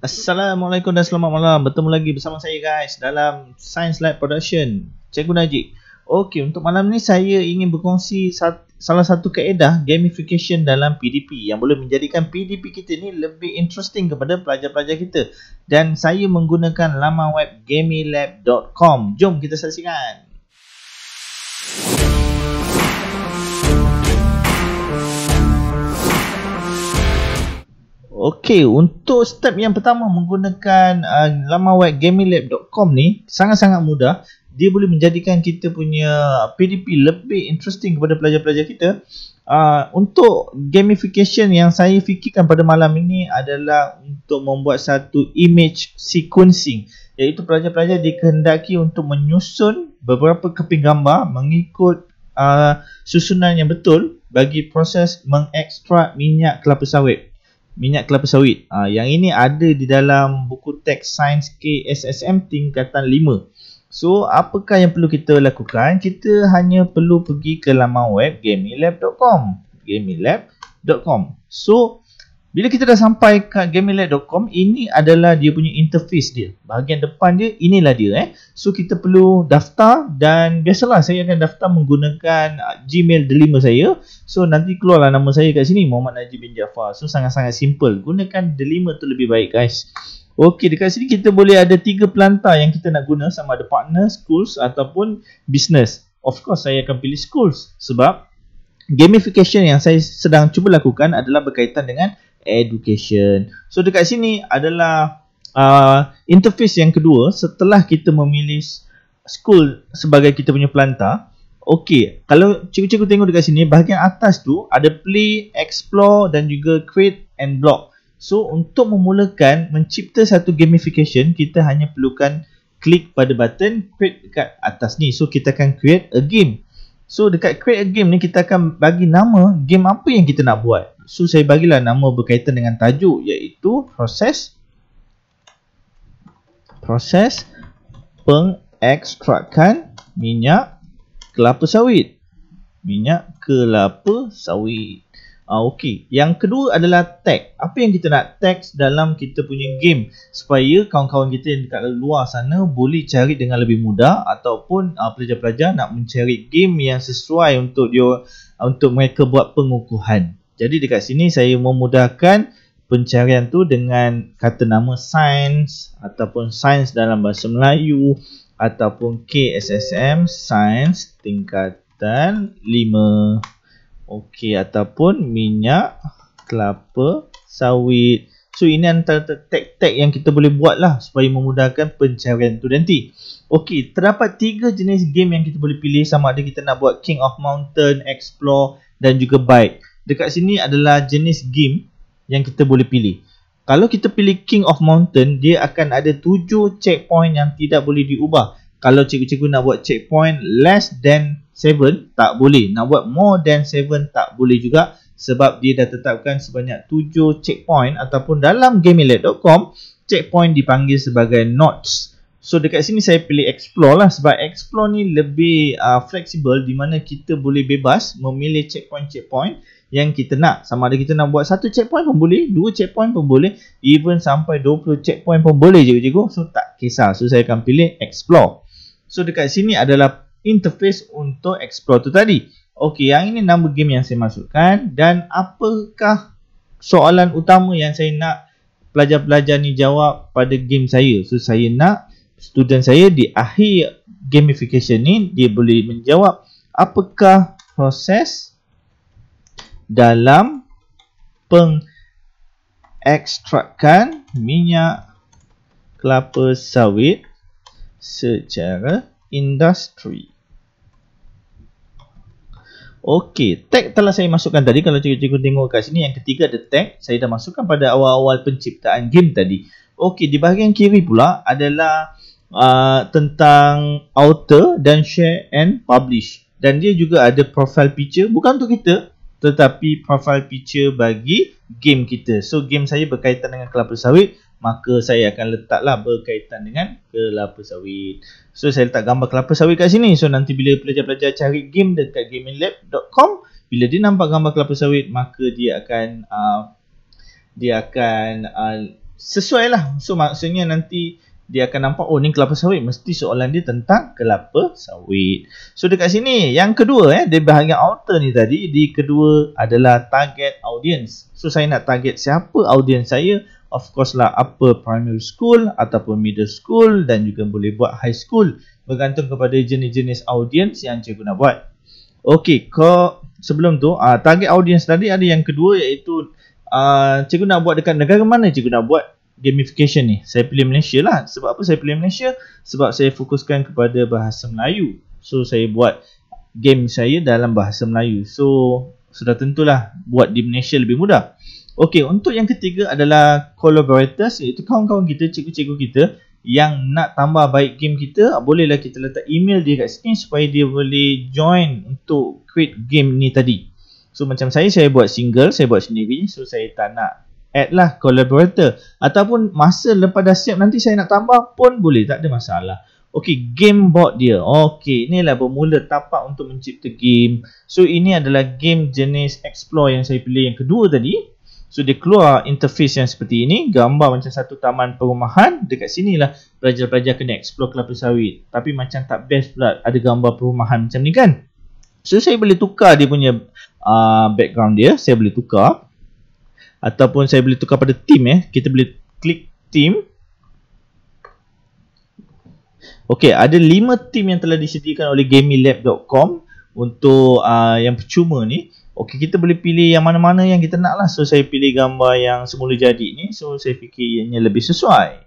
Assalamualaikum dan selamat malam. Bertemu lagi bersama saya guys dalam Science Lab Production. Cikgu Najib. Okey, untuk malam ni saya ingin berkongsi salah satu kaedah gamification dalam PDP yang boleh menjadikan PDP kita ni lebih interesting kepada pelajar-pelajar kita. Dan saya menggunakan laman web gamilab.com. Jom kita saksikan. Okey, untuk step yang pertama menggunakan uh, laman web gamilab.com ni sangat-sangat mudah. Dia boleh menjadikan kita punya PDP lebih interesting kepada pelajar-pelajar kita. Uh, untuk gamification yang saya fikirkan pada malam ini adalah untuk membuat satu image sequencing iaitu pelajar-pelajar dikehendaki untuk menyusun beberapa keping gambar mengikut uh, susunan yang betul bagi proses mengekstrak minyak kelapa sawit minyak kelapa sawit. Uh, yang ini ada di dalam buku teks sains KSSM tingkatan 5. So, apakah yang perlu kita lakukan? Kita hanya perlu pergi ke laman web gaminglab.com. gaminglab.com. So, bila kita dah sampai kat gamelab.com, ini adalah dia punya interface dia. Bahagian depan dia, inilah dia. Eh. So, kita perlu daftar dan biasalah saya akan daftar menggunakan uh, Gmail Delima saya. So, nanti keluarlah nama saya kat sini, Muhammad Najib bin Jaffar. So, sangat-sangat simple. Gunakan Delima tu lebih baik, guys. Okey, dekat sini kita boleh ada tiga pelantar yang kita nak guna sama ada partner, schools ataupun business. Of course, saya akan pilih schools sebab gamification yang saya sedang cuba lakukan adalah berkaitan dengan education. So dekat sini adalah uh, interface yang kedua setelah kita memilih school sebagai kita punya pelantar. Okey, kalau cikgu-cikgu tengok dekat sini bahagian atas tu ada play, explore dan juga create and block. So untuk memulakan mencipta satu gamification kita hanya perlukan klik pada button create dekat atas ni. So kita akan create a game. So dekat create a game ni kita akan bagi nama game apa yang kita nak buat. So saya bagilah nama berkaitan dengan tajuk iaitu proses proses pengekstrakkan minyak kelapa sawit. Minyak kelapa sawit. Ah, Okey, yang kedua adalah tag. Apa yang kita nak tag dalam kita punya game supaya kawan-kawan kita yang dekat luar sana boleh cari dengan lebih mudah ataupun ah, pelajar-pelajar ah, nak mencari game yang sesuai untuk dia untuk mereka buat pengukuhan. Jadi dekat sini saya memudahkan pencarian tu dengan kata nama sains ataupun sains dalam bahasa Melayu ataupun KSSM sains tingkatan 5. Okey ataupun minyak kelapa sawit. So ini antara tag-tag yang kita boleh buat lah supaya memudahkan pencarian tu nanti. Okey, terdapat tiga jenis game yang kita boleh pilih sama ada kita nak buat King of Mountain, Explore dan juga Bike dekat sini adalah jenis game yang kita boleh pilih. Kalau kita pilih King of Mountain, dia akan ada tujuh checkpoint yang tidak boleh diubah. Kalau cikgu-cikgu nak buat checkpoint less than 7, tak boleh. Nak buat more than 7, tak boleh juga. Sebab dia dah tetapkan sebanyak tujuh checkpoint ataupun dalam gamelet.com, checkpoint dipanggil sebagai notes. So dekat sini saya pilih explore lah sebab explore ni lebih uh, fleksibel di mana kita boleh bebas memilih checkpoint-checkpoint. checkpoint checkpoint yang kita nak sama ada kita nak buat satu checkpoint pun boleh dua checkpoint pun boleh even sampai 20 checkpoint pun boleh cikgu-cikgu so tak kisah so saya akan pilih explore so dekat sini adalah interface untuk explore tu tadi Okey, yang ini nama game yang saya masukkan dan apakah soalan utama yang saya nak pelajar-pelajar ni jawab pada game saya so saya nak student saya di akhir gamification ni dia boleh menjawab apakah proses dalam pengekstrakan minyak kelapa sawit secara industri. Okey, tag telah saya masukkan tadi kalau cikgu-cikgu tengok kat sini yang ketiga ada tag saya dah masukkan pada awal-awal penciptaan game tadi. Okey, di bahagian kiri pula adalah uh, tentang author dan share and publish. Dan dia juga ada profile picture bukan untuk kita, tetapi profile picture bagi game kita. So game saya berkaitan dengan kelapa sawit, maka saya akan letaklah berkaitan dengan kelapa sawit. So saya letak gambar kelapa sawit kat sini. So nanti bila pelajar-pelajar cari game dekat gaminglab.com, bila dia nampak gambar kelapa sawit, maka dia akan uh, dia akan uh, sesuai lah. So maksudnya nanti dia akan nampak oh ni kelapa sawit mesti soalan dia tentang kelapa sawit. So dekat sini yang kedua eh di bahagian outer ni tadi di kedua adalah target audience. So saya nak target siapa audience saya? Of course lah upper primary school ataupun middle school dan juga boleh buat high school bergantung kepada jenis-jenis audience yang cikgu nak buat. Okey, kok sebelum tu uh, target audience tadi ada yang kedua iaitu uh, cikgu nak buat dekat negara mana cikgu nak buat gamification ni saya pilih Malaysia lah sebab apa saya pilih Malaysia sebab saya fokuskan kepada bahasa Melayu so saya buat game saya dalam bahasa Melayu so sudah tentulah buat di Malaysia lebih mudah Okey, untuk yang ketiga adalah collaborators iaitu kawan-kawan kita, cikgu-cikgu kita yang nak tambah baik game kita, bolehlah kita letak email dia kat sini supaya dia boleh join untuk create game ni tadi. So macam saya, saya buat single, saya buat sendiri. So saya tak nak add lah collaborator ataupun masa lepas dah siap nanti saya nak tambah pun boleh tak ada masalah Okey, game board dia. Okey, inilah bermula tapak untuk mencipta game. So, ini adalah game jenis explore yang saya pilih yang kedua tadi. So, dia keluar interface yang seperti ini. Gambar macam satu taman perumahan. Dekat sini lah pelajar-pelajar kena explore kelapa sawit. Tapi macam tak best pula ada gambar perumahan macam ni kan. So, saya boleh tukar dia punya uh, background dia. Saya boleh tukar ataupun saya boleh tukar pada team eh kita boleh klik team Okey, ada 5 team yang telah disediakan oleh gamelab.com untuk uh, yang percuma ni Okey, kita boleh pilih yang mana-mana yang kita nak lah so saya pilih gambar yang semula jadi ni so saya fikir ianya lebih sesuai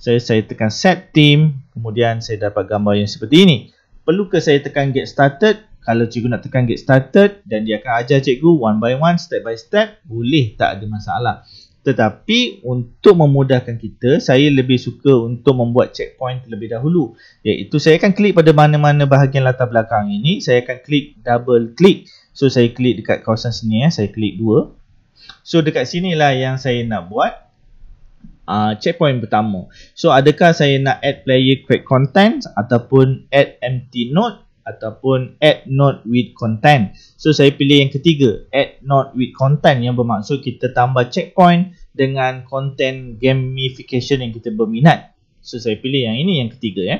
saya saya tekan set team kemudian saya dapat gambar yang seperti ini perlu ke saya tekan get started kalau cikgu nak tekan get started dan dia akan ajar cikgu one by one, step by step, boleh tak ada masalah. Tetapi untuk memudahkan kita, saya lebih suka untuk membuat checkpoint terlebih dahulu. Iaitu saya akan klik pada mana-mana bahagian latar belakang ini. Saya akan klik double click. So saya klik dekat kawasan sini ya. Saya klik dua. So dekat sinilah yang saya nak buat uh, checkpoint pertama. So adakah saya nak add player create content ataupun add empty note ataupun add note with content. So saya pilih yang ketiga, add note with content yang bermaksud kita tambah checkpoint dengan content gamification yang kita berminat. So saya pilih yang ini yang ketiga ya.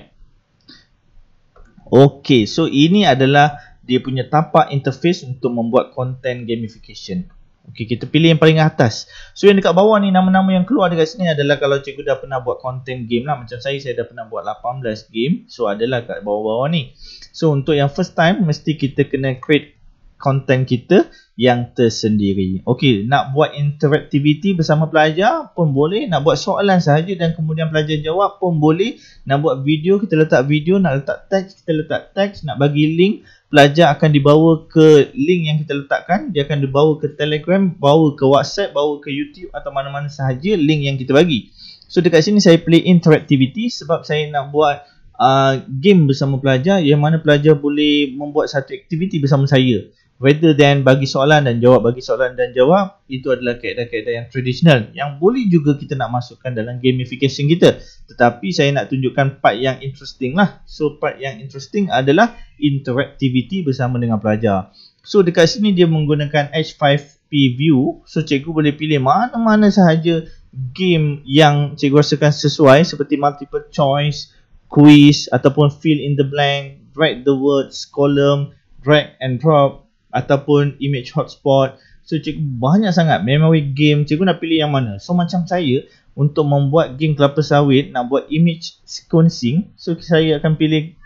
Okey, so ini adalah dia punya tapak interface untuk membuat content gamification. Okey, kita pilih yang paling atas. So yang dekat bawah ni nama-nama yang keluar dekat sini adalah kalau cikgu dah pernah buat content game lah macam saya saya dah pernah buat 18 game. So adalah kat bawah-bawah ni. So untuk yang first time mesti kita kena create content kita yang tersendiri. Okey, nak buat interaktiviti bersama pelajar pun boleh, nak buat soalan sahaja dan kemudian pelajar jawab pun boleh. Nak buat video kita letak video, nak letak teks kita letak teks, nak bagi link pelajar akan dibawa ke link yang kita letakkan, dia akan dibawa ke Telegram, bawa ke WhatsApp, bawa ke YouTube atau mana-mana sahaja link yang kita bagi. So dekat sini saya play interaktiviti sebab saya nak buat uh, game bersama pelajar yang mana pelajar boleh membuat satu aktiviti bersama saya rather than bagi soalan dan jawab bagi soalan dan jawab itu adalah kaedah-kaedah yang tradisional yang boleh juga kita nak masukkan dalam gamification kita tetapi saya nak tunjukkan part yang interesting lah so part yang interesting adalah interactivity bersama dengan pelajar so dekat sini dia menggunakan H5P view so cikgu boleh pilih mana-mana sahaja game yang cikgu rasakan sesuai seperti multiple choice quiz ataupun fill in the blank, drag the words, column, drag and drop ataupun image hotspot. So cikgu banyak sangat memory game cikgu nak pilih yang mana. So macam saya untuk membuat game kelapa sawit nak buat image sequencing. So saya akan pilih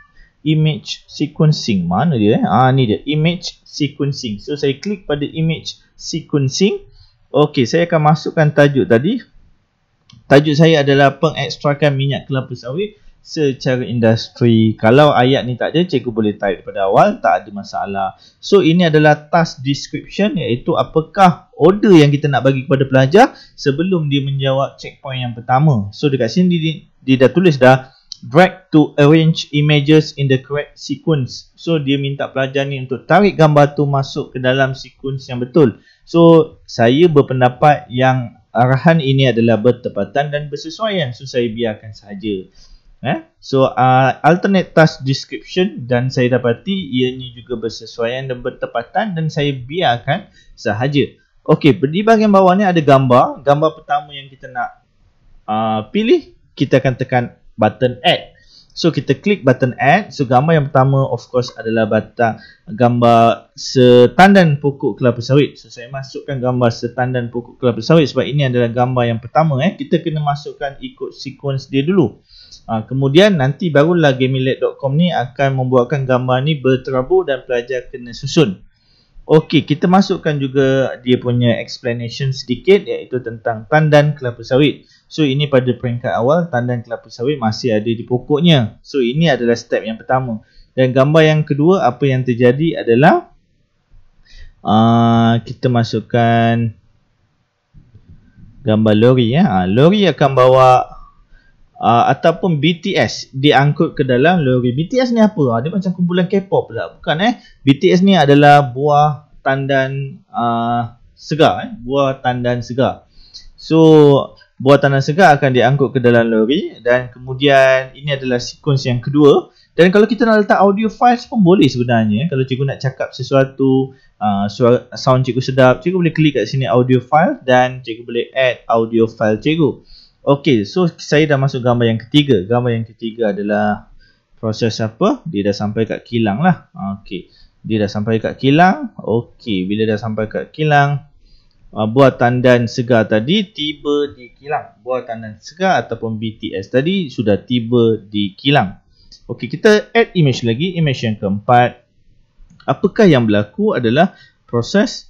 image sequencing. Mana dia eh? Ah ni dia image sequencing. So saya klik pada image sequencing. Okey, saya akan masukkan tajuk tadi. Tajuk saya adalah pengekstrakan minyak kelapa sawit secara industri. Kalau ayat ni tak ada, cikgu boleh tarik daripada awal, tak ada masalah. So ini adalah task description iaitu apakah order yang kita nak bagi kepada pelajar sebelum dia menjawab checkpoint yang pertama. So dekat sini dia, dia dah tulis dah drag to arrange images in the correct sequence. So dia minta pelajar ni untuk tarik gambar tu masuk ke dalam sequence yang betul. So saya berpendapat yang arahan ini adalah bertepatan dan bersesuaian. So saya biarkan saja. Eh? So uh, alternate task description dan saya dapati ianya juga bersesuaian dan bertepatan dan saya biarkan sahaja. Okey, di bahagian bawah ni ada gambar. Gambar pertama yang kita nak uh, pilih, kita akan tekan button add. So kita klik button add. So gambar yang pertama of course adalah batang gambar setandan pokok kelapa sawit. So saya masukkan gambar setandan pokok kelapa sawit sebab ini adalah gambar yang pertama eh. Kita kena masukkan ikut sequence dia dulu. Ha, kemudian nanti barulah gamelab.com ni akan membuatkan gambar ni berterabur dan pelajar kena susun. Okey, kita masukkan juga dia punya explanation sedikit iaitu tentang tandan kelapa sawit. So ini pada peringkat awal tandan kelapa sawit masih ada di pokoknya. So ini adalah step yang pertama. Dan gambar yang kedua apa yang terjadi adalah uh, kita masukkan gambar lori ya. Ah, lori akan bawa uh, ataupun BTS diangkut ke dalam lori. BTS ni apa? Ah, dia macam kumpulan K-pop pula. Bukan eh. BTS ni adalah buah tandan uh, segar eh. Buah tandan segar. So, buah tandan segar akan diangkut ke dalam lori dan kemudian ini adalah sequence yang kedua. Dan kalau kita nak letak audio files pun boleh sebenarnya. Eh? Kalau cikgu nak cakap sesuatu, uh, suara, sound cikgu sedap, cikgu boleh klik kat sini audio file dan cikgu boleh add audio file cikgu. Okey, so saya dah masuk gambar yang ketiga. Gambar yang ketiga adalah proses apa? Dia dah sampai kat kilang lah. Okey, dia dah sampai kat kilang. Okey, bila dah sampai kat kilang, uh, buat tandan segar tadi tiba di kilang. Buat tandan segar ataupun BTS tadi sudah tiba di kilang. Okey, kita add image lagi. Image yang keempat. Apakah yang berlaku adalah proses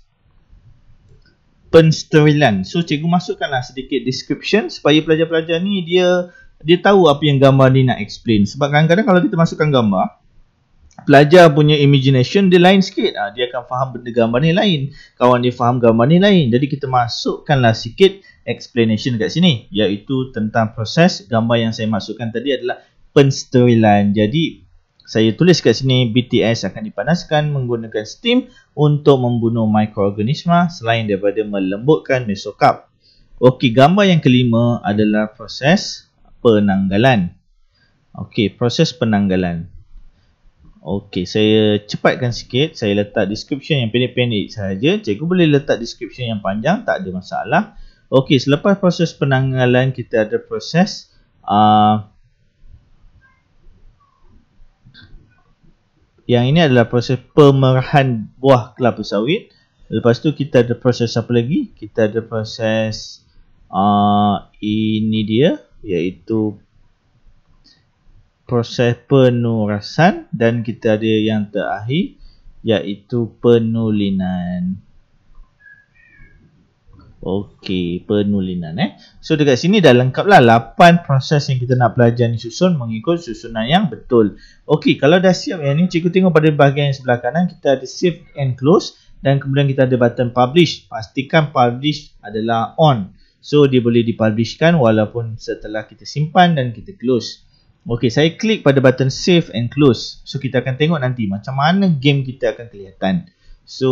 pensterilan. So cikgu masukkanlah sedikit description supaya pelajar-pelajar ni dia dia tahu apa yang gambar ni nak explain. Sebab kadang-kadang kalau kita masukkan gambar, pelajar punya imagination dia lain sikit. Ha, dia akan faham benda gambar ni lain. Kawan dia faham gambar ni lain. Jadi kita masukkanlah sikit explanation dekat sini. Iaitu tentang proses gambar yang saya masukkan tadi adalah pensterilan. Jadi saya tulis kat sini BTS akan dipanaskan menggunakan steam untuk membunuh mikroorganisma selain daripada melembutkan mesokap. Okey, gambar yang kelima adalah proses penanggalan. Okey, proses penanggalan. Okey, saya cepatkan sikit. Saya letak description yang pendek-pendek saja. Cikgu boleh letak description yang panjang, tak ada masalah. Okey, selepas proses penanggalan kita ada proses uh, yang ini adalah proses pemerahan buah kelapa sawit lepas tu kita ada proses apa lagi kita ada proses uh, ini dia iaitu proses penurasan dan kita ada yang terakhir iaitu penulinan Okey, penulinan eh. So dekat sini dah lengkaplah 8 proses yang kita nak pelajari susun mengikut susunan yang betul. Okey, kalau dah siap yang ni cikgu tengok pada bahagian sebelah kanan kita ada save and close dan kemudian kita ada button publish. Pastikan publish adalah on. So dia boleh dipublishkan walaupun setelah kita simpan dan kita close. Okey, saya klik pada button save and close. So kita akan tengok nanti macam mana game kita akan kelihatan. So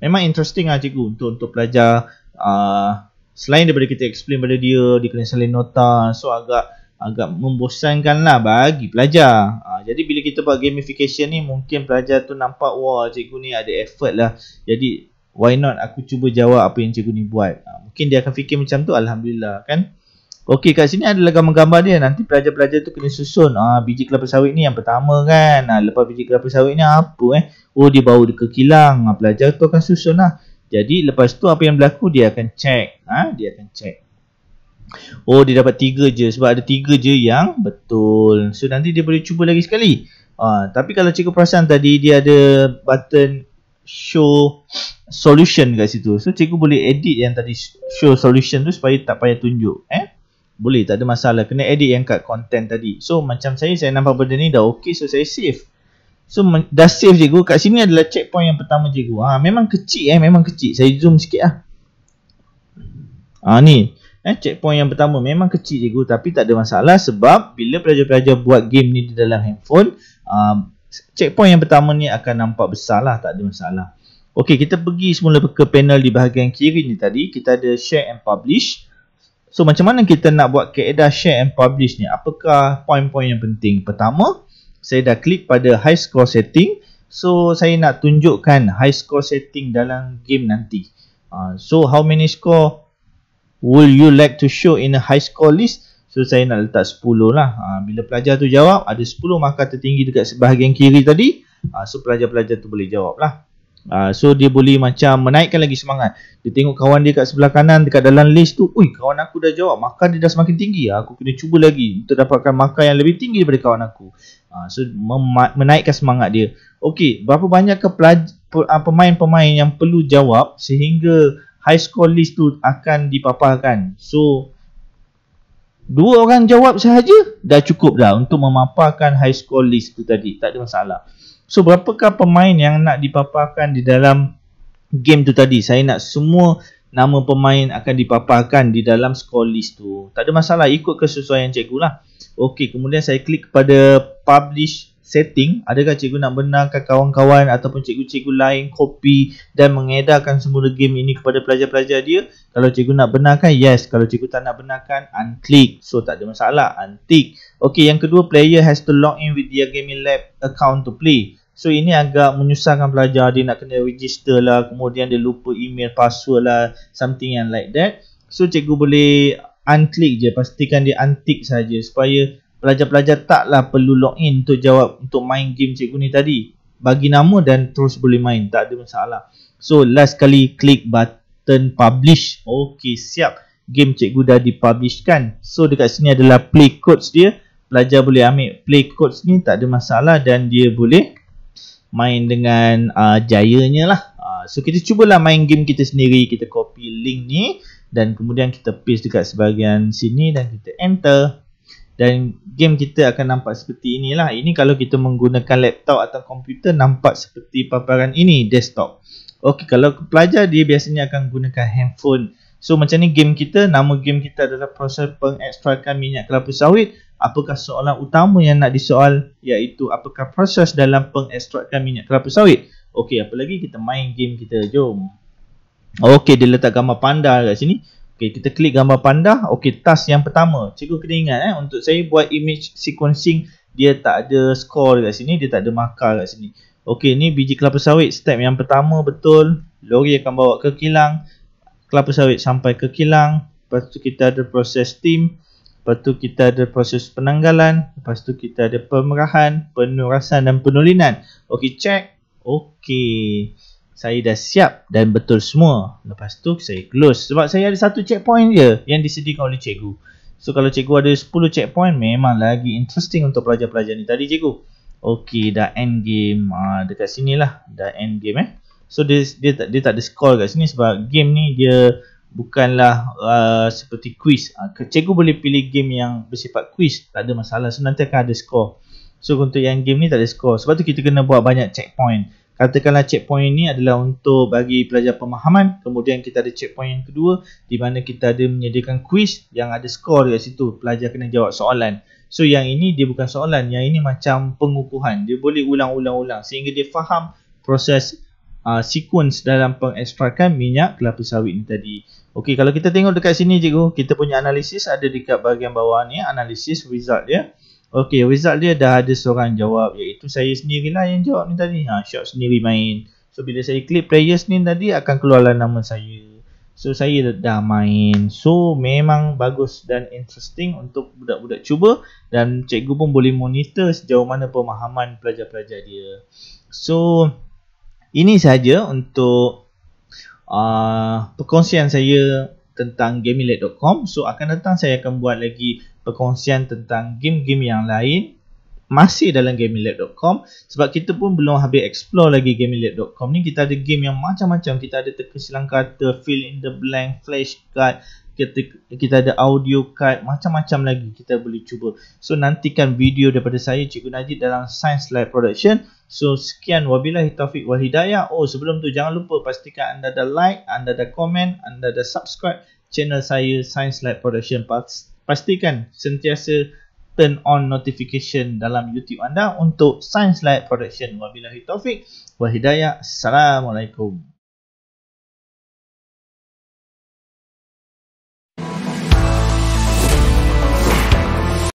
memang interesting ah cikgu untuk untuk pelajar uh, selain daripada kita explain pada dia dia kena salin nota so agak agak membosankan lah bagi pelajar uh, jadi bila kita buat gamification ni mungkin pelajar tu nampak wah cikgu ni ada effort lah jadi why not aku cuba jawab apa yang cikgu ni buat uh, mungkin dia akan fikir macam tu Alhamdulillah kan Okey kat sini adalah gambar-gambar dia nanti pelajar-pelajar tu kena susun ah biji kelapa sawit ni yang pertama kan ah lepas biji kelapa sawit ni apa eh oh dia bawa dia ke kilang ah pelajar tu akan susun lah jadi lepas tu apa yang berlaku dia akan check ha? Dia akan check Oh dia dapat tiga je sebab ada tiga je yang betul So nanti dia boleh cuba lagi sekali ha, Tapi kalau cikgu perasan tadi dia ada button show solution kat situ So cikgu boleh edit yang tadi show solution tu supaya tak payah tunjuk eh? Boleh tak ada masalah kena edit yang kat content tadi So macam saya saya nampak benda ni dah okey, so saya save So dah save cikgu Kat sini adalah checkpoint yang pertama cikgu ha, Memang kecil eh Memang kecil Saya zoom sikit lah ha, Ni eh, Checkpoint yang pertama Memang kecil cikgu Tapi tak ada masalah Sebab Bila pelajar-pelajar buat game ni Di dalam handphone uh, Checkpoint yang pertama ni Akan nampak besar lah Tak ada masalah Okey, kita pergi semula ke panel di bahagian kiri ni tadi. Kita ada share and publish. So, macam mana kita nak buat keadaan share and publish ni? Apakah poin-poin yang penting? Pertama, saya dah klik pada high score setting so saya nak tunjukkan high score setting dalam game nanti uh, so how many score will you like to show in a high score list so saya nak letak 10 lah uh, bila pelajar tu jawab ada 10 markah tertinggi dekat sebahagian kiri tadi uh, so pelajar-pelajar tu boleh jawab lah Uh, so dia boleh macam menaikkan lagi semangat. Dia tengok kawan dia kat sebelah kanan dekat dalam list tu, "Uy, kawan aku dah jawab, makan dia dah semakin tinggi. Ah, aku kena cuba lagi untuk dapatkan makan yang lebih tinggi daripada kawan aku." Uh, so menaikkan semangat dia. Okey, berapa banyak ke pemain-pemain yang perlu jawab sehingga high score list tu akan dipaparkan. So dua orang jawab sahaja dah cukup dah untuk memaparkan high score list tu tadi. Tak ada masalah. So berapakah pemain yang nak dipaparkan di dalam game tu tadi? Saya nak semua nama pemain akan dipaparkan di dalam score list tu. Tak ada masalah ikut kesesuaian cikgu lah. Okey, kemudian saya klik kepada publish setting. Adakah cikgu nak benarkan kawan-kawan ataupun cikgu-cikgu lain copy dan mengedarkan semua game ini kepada pelajar-pelajar dia? Kalau cikgu nak benarkan, yes. Kalau cikgu tak nak benarkan, unclick. So tak ada masalah, Unclick. Okey, yang kedua player has to log in with their gaming lab account to play. So ini agak menyusahkan pelajar dia nak kena register lah, kemudian dia lupa email password lah, something yang like that. So cikgu boleh unclick je, pastikan dia untick saja supaya pelajar-pelajar taklah perlu log in untuk jawab untuk main game cikgu ni tadi. Bagi nama dan terus boleh main, tak ada masalah. So last kali klik button publish. Okey, siap. Game cikgu dah dipublishkan. So dekat sini adalah play codes dia pelajar boleh ambil play codes ni tak ada masalah dan dia boleh main dengan uh, jayanya lah uh, so kita cubalah main game kita sendiri kita copy link ni dan kemudian kita paste dekat sebahagian sini dan kita enter dan game kita akan nampak seperti inilah ini kalau kita menggunakan laptop atau komputer nampak seperti paparan ini desktop ok kalau pelajar dia biasanya akan gunakan handphone so macam ni game kita nama game kita adalah proses pengekstrakan minyak kelapa sawit Apakah soalan utama yang nak disoal iaitu apakah proses dalam pengekstrakkan minyak kelapa sawit? Okey, apa lagi kita main game kita jom. Okey, dia letak gambar panda kat sini. Okey, kita klik gambar panda. Okey, task yang pertama. Cikgu kena ingat eh untuk saya buat image sequencing dia tak ada score kat sini, dia tak ada markah kat sini. Okey, ni biji kelapa sawit step yang pertama betul. Lori akan bawa ke kilang. Kelapa sawit sampai ke kilang. Lepas tu kita ada proses steam. Lepas tu kita ada proses penanggalan, lepas tu kita ada pemerahan, penurasan dan penulinan. Okey, check. Okey. Saya dah siap dan betul semua. Lepas tu saya close sebab saya ada satu checkpoint je yang disediakan oleh cikgu. So kalau cikgu ada 10 checkpoint memang lagi interesting untuk pelajar-pelajar ni tadi cikgu. Okey, dah end game. Ah ha, dekat lah, dah end game eh. So dia dia tak dia tak ada score kat sini sebab game ni dia bukanlah uh, seperti quiz. Uh, cikgu boleh pilih game yang bersifat quiz, tak ada masalah. So nanti akan ada skor. So untuk yang game ni tak ada skor. Sebab tu kita kena buat banyak checkpoint. Katakanlah checkpoint ni adalah untuk bagi pelajar pemahaman. Kemudian kita ada checkpoint yang kedua di mana kita ada menyediakan quiz yang ada skor dekat situ. Pelajar kena jawab soalan. So yang ini dia bukan soalan, yang ini macam pengukuhan. Dia boleh ulang-ulang-ulang sehingga dia faham proses uh, sequence dalam pengekstrakan minyak kelapa sawit ni tadi. Okey, kalau kita tengok dekat sini cikgu, kita punya analisis ada dekat bahagian bawah ni, analisis result dia. Okey, result dia dah ada seorang jawab iaitu saya sendirilah yang jawab ni tadi. Ha, shot sendiri main. So bila saya klik players ni tadi akan keluarlah nama saya. So saya dah main. So memang bagus dan interesting untuk budak-budak cuba dan cikgu pun boleh monitor sejauh mana pemahaman pelajar-pelajar dia. So ini sahaja untuk uh, perkongsian saya tentang gamelet.com so akan datang saya akan buat lagi perkongsian tentang game-game yang lain masih dalam gamelet.com sebab kita pun belum habis explore lagi gamelet.com ni kita ada game yang macam-macam kita ada terkesilang kata fill in the blank flash card kita, kita ada audio card macam-macam lagi kita boleh cuba so nantikan video daripada saya cikgu Najib dalam science lab production so sekian wabillahi taufik wal hidayah oh sebelum tu jangan lupa pastikan anda dah like anda dah komen anda dah subscribe channel saya science lab production pastikan sentiasa turn on notification dalam youtube anda untuk science lab production wabillahi taufik wal hidayah assalamualaikum